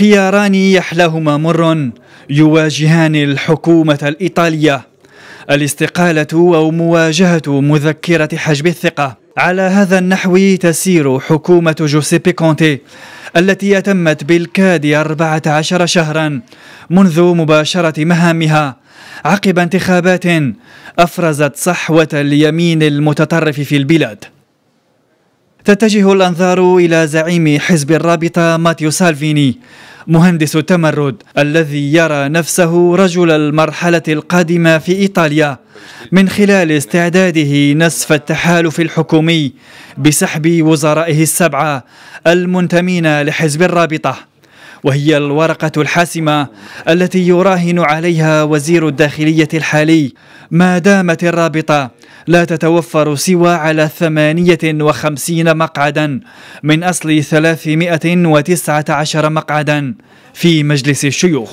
خياران يحلهما مر يواجهان الحكومة الإيطالية الاستقالة أو مواجهة مذكرة حجب الثقة على هذا النحو تسير حكومة جوسيبي كونتي التي أتمت بالكاد 14 شهرا منذ مباشرة مهامها عقب انتخابات أفرزت صحوة اليمين المتطرف في البلاد تتجه الأنظار إلى زعيم حزب الرابطة ماتيو سالفيني مهندس التمرد الذي يرى نفسه رجل المرحلة القادمة في إيطاليا من خلال استعداده نسف التحالف الحكومي بسحب وزرائه السبعة المنتمين لحزب الرابطة وهي الورقة الحاسمة التي يراهن عليها وزير الداخلية الحالي ما دامت الرابطة لا تتوفر سوى على 58 مقعدا من أصل 319 مقعدا في مجلس الشيوخ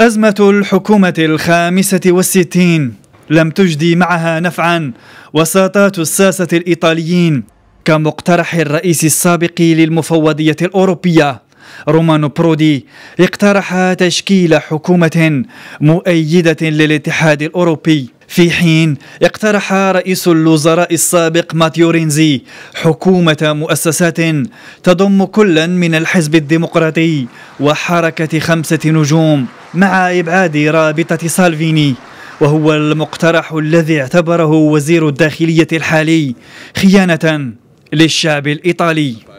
أزمة الحكومة الخامسة والستين لم تجدي معها نفعا وساطات الساسة الإيطاليين كمقترح الرئيس السابق للمفوضية الأوروبية رومانو برودي اقترح تشكيل حكومة مؤيدة للاتحاد الأوروبي في حين اقترح رئيس الوزراء السابق ماتيو رينزي حكومة مؤسسات تضم كلا من الحزب الديمقراطي وحركة خمسة نجوم مع إبعاد رابطة سالفيني وهو المقترح الذي اعتبره وزير الداخلية الحالي خيانة للشعب الإيطالي